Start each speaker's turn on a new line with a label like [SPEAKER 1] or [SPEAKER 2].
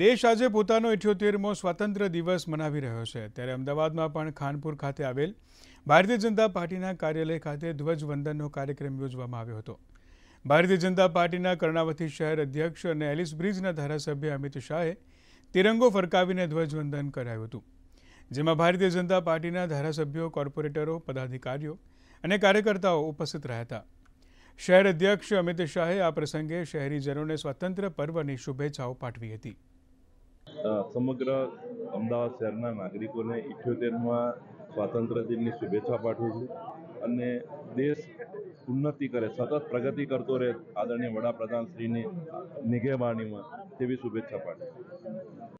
[SPEAKER 1] દેશ આજે પોતાનો ઇઠ્યોતેરમો સ્વાતંત્ર્ય દિવસ મનાવી રહ્યો છે ત્યારે અમદાવાદમાં પણ ખાનપુર ખાતે આવેલ ભારતીય જનતા પાર્ટીના કાર્યાલય ખાતે ધ્વજવંદનનો કાર્યક્રમ યોજવામાં આવ્યો હતો ભારતીય જનતા પાર્ટીના કર્ણાવતી શહેર અધ્યક્ષ અને એલિસ બ્રિજના ધારાસભ્ય અમિત શાહે તિરંગો ફરકાવીને ધ્વજવંદન કરાયું હતું જેમાં ભારતીય જનતા પાર્ટીના ધારાસભ્યો કોર્પોરેટરો પદાધિકારીઓ અને કાર્યકર્તાઓ ઉપસ્થિત રહ્યા હતા શહેર અધ્યક્ષ અમિત શાહે આ પ્રસંગે શહેરીજનોને સ્વાતંત્ર્ય પર્વની શુભેચ્છાઓ પાઠવી હતી
[SPEAKER 2] સમગ્ર અમદાવાદ શહેરના નાગરિકોને ઇઠ્યોતેરમાં સ્વાતંત્ર્ય દિનની શુભેચ્છા પાઠવું છું અને દેશ ઉન્નતિ
[SPEAKER 3] કરે સતત પ્રગતિ કરતો રહે આદરણીય વડાપ્રધાનશ્રીની નિગેબાનીમાં તેવી શુભેચ્છા
[SPEAKER 4] પાઠવું